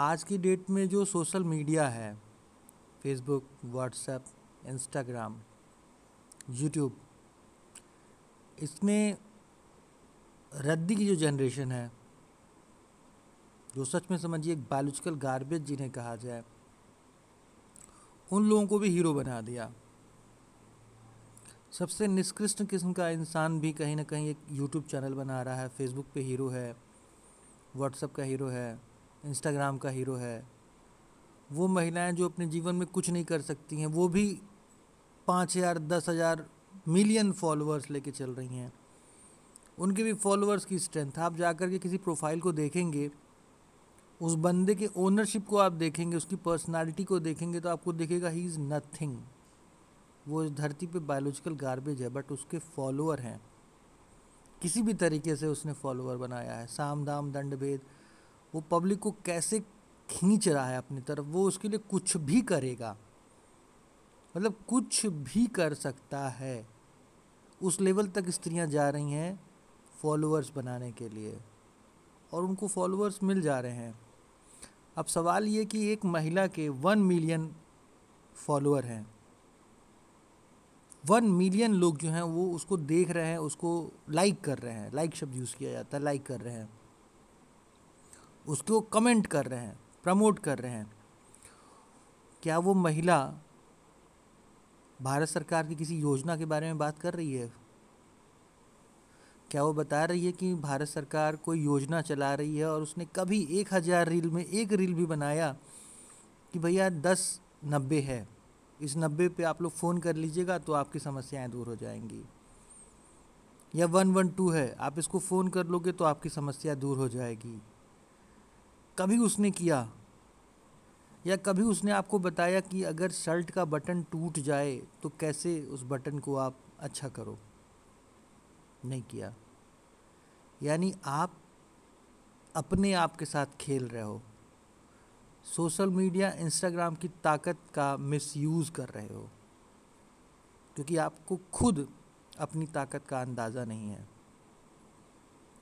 आज की डेट में जो सोशल मीडिया है फेसबुक व्हाट्सएप इंस्टाग्राम यूट्यूब इसमें रद्दी की जो जनरेशन है जो सच में समझिए एक बायोलॉजिकल गार्बेज जिन्हें कहा जाए उन लोगों को भी हीरो बना दिया सबसे निष्कृष्ट किस्म का इंसान भी कहीं ना कहीं एक यूट्यूब चैनल बना रहा है फेसबुक पे हीरो है व्हाट्सअप का हीरो है इंस्टाग्राम का हीरो है वो महिलाएं जो अपने जीवन में कुछ नहीं कर सकती हैं वो भी पाँच हज़ार दस हज़ार मिलियन फॉलोअर्स लेके चल रही हैं उनके भी फॉलोअर्स की स्ट्रेंथ आप जाकर के किसी प्रोफाइल को देखेंगे उस बंदे के ओनरशिप को आप देखेंगे उसकी पर्सनालिटी को देखेंगे तो आपको देखेगा ही इज़ नथिंग वो इस धरती पे बायोलॉजिकल गार्बेज है बट उसके फॉलोअर हैं किसी भी तरीके से उसने फॉलोअर बनाया है साम दाम दंड भेद वो पब्लिक को कैसे खींच रहा है अपनी तरफ वो उसके लिए कुछ भी करेगा मतलब कुछ भी कर सकता है उस लेवल तक स्त्रियां जा रही हैं फॉलोअर्स बनाने के लिए और उनको फॉलोअर्स मिल जा रहे हैं अब सवाल ये कि एक महिला के वन मिलियन फॉलोअर हैं वन मिलियन लोग जो हैं वो उसको देख रहे हैं उसको लाइक कर रहे हैं लाइक शब्द यूज़ किया जाता है लाइक कर रहे हैं उसको कमेंट कर रहे हैं प्रमोट कर रहे हैं क्या वो महिला भारत सरकार की किसी योजना के बारे में बात कर रही है क्या वो बता रही है कि भारत सरकार कोई योजना चला रही है और उसने कभी एक हज़ार रील में एक रील भी बनाया कि भैया दस नब्बे है इस नब्बे पे आप लोग फ़ोन कर लीजिएगा तो आपकी समस्याएं दूर हो जाएंगी या वन वन टू है आप इसको फ़ोन कर लोगे तो आपकी समस्या दूर हो जाएगी कभी उसने किया या कभी उसने आपको बताया कि अगर शर्ट का बटन टूट जाए तो कैसे उस बटन को आप अच्छा करो नहीं किया यानी आप अपने आप के साथ खेल रहे हो सोशल मीडिया इंस्टाग्राम की ताकत का मिसयूज़ कर रहे हो क्योंकि आपको खुद अपनी ताकत का अंदाज़ा नहीं है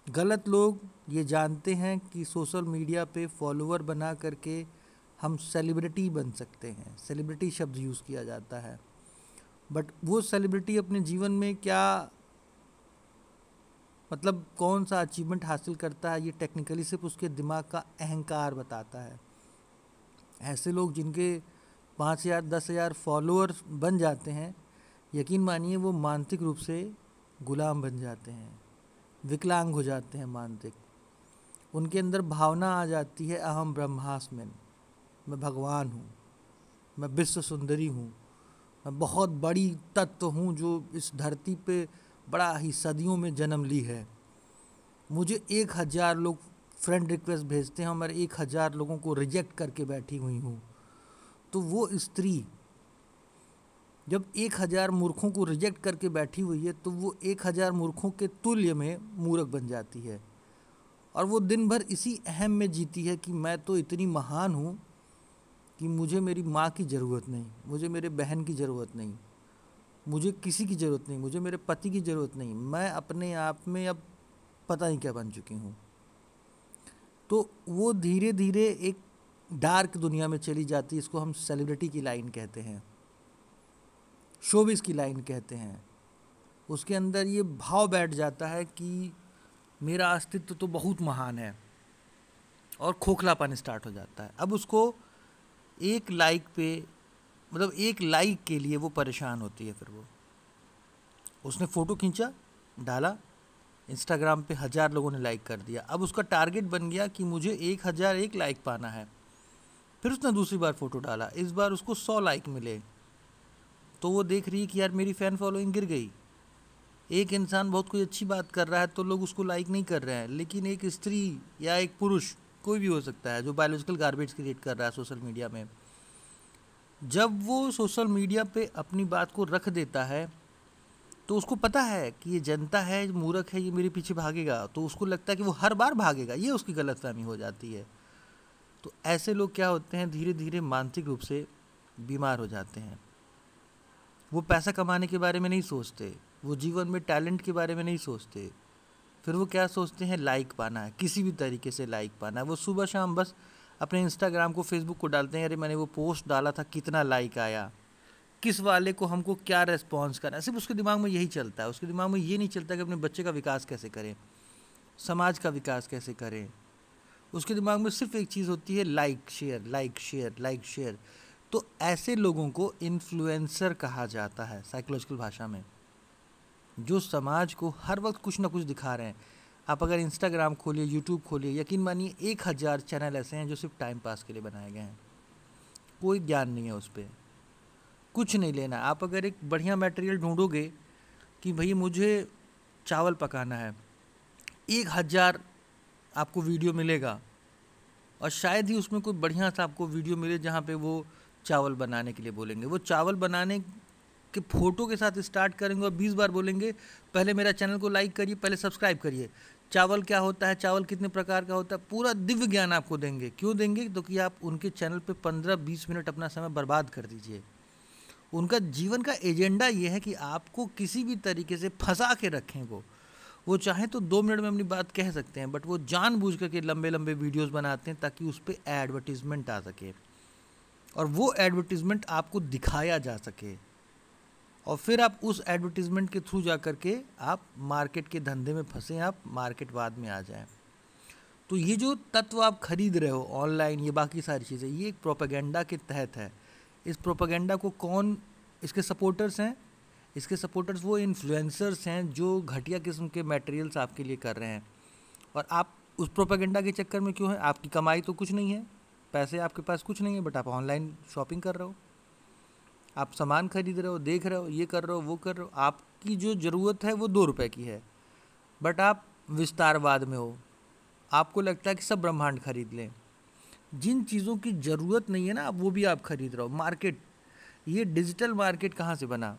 गलत लोग ये जानते हैं कि सोशल मीडिया पे फॉलोअर बना करके हम सेलिब्रिटी बन सकते हैं सेलिब्रिटी शब्द यूज़ किया जाता है बट वो सेलिब्रिटी अपने जीवन में क्या मतलब कौन सा अचीवमेंट हासिल करता है ये टेक्निकली सिर्फ उसके दिमाग का अहंकार बताता है ऐसे लोग जिनके पाँच हज़ार दस हज़ार फॉलोअर्स बन जाते हैं यकीन मानिए वो मानसिक रूप से गुलाम बन जाते हैं विकलांग हो जाते हैं मानसिक उनके अंदर भावना आ जाती है अहम ब्रह्मास्मिन मैं भगवान हूँ मैं विश्व सुंदरी हूँ मैं बहुत बड़ी तत्व हूँ जो इस धरती पे बड़ा ही सदियों में जन्म ली है मुझे एक हज़ार लोग फ्रेंड रिक्वेस्ट भेजते हैं और मैं एक हज़ार लोगों को रिजेक्ट करके बैठी हुई हूँ तो वो स्त्री जब एक हज़ार मूर्खों को रिजेक्ट करके बैठी हुई है तो वो एक हज़ार मूर्खों के तुल्य में मूर्ख बन जाती है और वो दिन भर इसी अहम में जीती है कि मैं तो इतनी महान हूँ कि मुझे मेरी माँ की ज़रूरत नहीं मुझे मेरे बहन की ज़रूरत नहीं मुझे किसी की ज़रूरत नहीं मुझे मेरे पति की ज़रूरत नहीं मैं अपने आप में अब पता ही क्या बन चुकी हूँ तो वो धीरे धीरे एक डार्क दुनिया में चली जाती है इसको हम सेलिब्रिटी की लाइन कहते हैं शोबिस की लाइन कहते हैं उसके अंदर ये भाव बैठ जाता है कि मेरा अस्तित्व तो बहुत महान है और खोखलापन स्टार्ट हो जाता है अब उसको एक लाइक पे मतलब एक लाइक के लिए वो परेशान होती है फिर वो उसने फ़ोटो खींचा डाला इंस्टाग्राम पे हज़ार लोगों ने लाइक कर दिया अब उसका टारगेट बन गया कि मुझे एक हज़ार एक लाइक पाना है फिर उसने दूसरी बार फ़ोटो डाला इस बार उसको सौ लाइक मिले तो वो देख रही है कि यार मेरी फ़ैन फॉलोइंग गिर गई एक इंसान बहुत कोई अच्छी बात कर रहा है तो लोग उसको लाइक नहीं कर रहे हैं लेकिन एक स्त्री या एक पुरुष कोई भी हो सकता है जो बायोलॉजिकल गार्बेज क्रिएट कर रहा है सोशल मीडिया में जब वो सोशल मीडिया पे अपनी बात को रख देता है तो उसको पता है कि ये जनता है मूर्ख है ये मेरे पीछे भागेगा तो उसको लगता है कि वो हर बार भागेगा ये उसकी गलतफहमी हो जाती है तो ऐसे लोग क्या होते हैं धीरे धीरे मानसिक रूप से बीमार हो जाते हैं वो पैसा कमाने के बारे में नहीं सोचते वो जीवन में टैलेंट के बारे में नहीं सोचते फिर वो क्या सोचते हैं लाइक पाना है किसी भी तरीके से लाइक पाना है वो सुबह शाम बस अपने इंस्टाग्राम को फेसबुक को डालते हैं अरे मैंने वो पोस्ट डाला था कितना लाइक आया किस वाले को हमको क्या रेस्पॉन्स करना है सिर्फ उसके दिमाग में यही चलता है उसके दिमाग में ये नहीं चलता कि अपने बच्चे का विकास कैसे करें समाज का विकास कैसे करें उसके दिमाग में सिर्फ एक चीज़ होती है like share like share like share तो ऐसे लोगों को इन्फ्लुएंसर कहा जाता है साइकोलॉजिकल भाषा में जो समाज को हर वक्त कुछ ना कुछ दिखा रहे हैं आप अगर इंस्टाग्राम खोलिए यूट्यूब खोलिए यकीन मानिए एक हज़ार चैनल ऐसे हैं जो सिर्फ टाइम पास के लिए बनाए गए हैं कोई ज्ञान नहीं है उस पर कुछ नहीं लेना आप अगर एक बढ़िया मटेरियल ढूंढोगे कि भाई मुझे चावल पकाना है एक हज़ार आपको वीडियो मिलेगा और शायद ही उसमें कोई बढ़िया सा आपको वीडियो मिले जहाँ पे वो चावल बनाने के लिए बोलेंगे वो चावल बनाने के फ़ोटो के साथ स्टार्ट करेंगे और बीस बार बोलेंगे पहले मेरा चैनल को लाइक करिए पहले सब्सक्राइब करिए चावल क्या होता है चावल कितने प्रकार का होता है पूरा दिव्य ज्ञान आपको देंगे क्यों देंगे क्योंकि कि आप उनके चैनल पे पंद्रह बीस मिनट अपना समय बर्बाद कर दीजिए उनका जीवन का एजेंडा ये है कि आपको किसी भी तरीके से फंसा के रखें वो वो चाहे तो दो मिनट में अपनी बात कह सकते हैं बट वो जानबूझ करके लंबे लंबे वीडियोस बनाते हैं ताकि उस पर एडवर्टीज़मेंट आ सके और वो एडवर्टीज़मेंट आपको दिखाया जा सके और फिर आप उस एडवर्टीज़मेंट के थ्रू जा कर के आप मार्केट के धंधे में फंसे आप मार्केट बाद में आ जाएं तो ये जो तत्व आप खरीद रहे हो ऑनलाइन ये बाकी सारी चीज़ें ये एक प्रोपेगेंडा के तहत है इस प्रोपेगेंडा को कौन इसके सपोर्टर्स हैं इसके सपोर्टर्स वो इन्फ्लुएंसर्स हैं जो घटिया किस्म के मटेरियल्स आपके लिए कर रहे हैं और आप उस प्रोपेगेंडा के चक्कर में क्यों हैं आपकी कमाई तो कुछ नहीं है पैसे आपके पास कुछ नहीं है बट आप ऑनलाइन शॉपिंग कर रहे हो आप सामान खरीद रहे हो देख रहे हो ये कर रहे हो वो कर रहे हो आपकी जो ज़रूरत है वो दो रुपये की है बट आप विस्तारवाद में हो आपको लगता है कि सब ब्रह्मांड खरीद लें जिन चीज़ों की ज़रूरत नहीं है ना वो भी आप खरीद रहे हो मार्केट ये डिजिटल मार्केट कहाँ से बना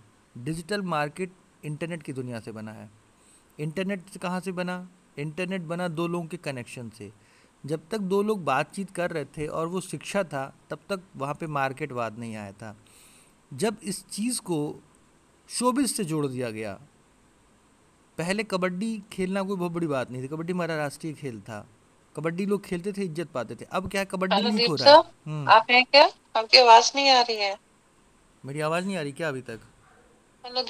डिजिटल मार्केट इंटरनेट की दुनिया से बना है इंटरनेट कहाँ से बना इंटरनेट बना दो लोगों के कनेक्शन से जब तक दो लोग बातचीत कर रहे थे और वो शिक्षा था तब तक वहाँ पे मार्केटवाद नहीं आया था जब इस चीज़ को शोबिस से जोड़ दिया गया पहले कबड्डी खेलना कोई बहुत बड़ी बात नहीं थी कबड्डी हमारा राष्ट्रीय खेल था कबड्डी लोग खेलते थे इज्जत पाते थे अब क्या कबड्डी नहीं हो रहा है हम्म। आप हैं क्या आपकी आवाज़ नहीं आ रही है मेरी आवाज़ नहीं आ रही क्या अभी तक हेलो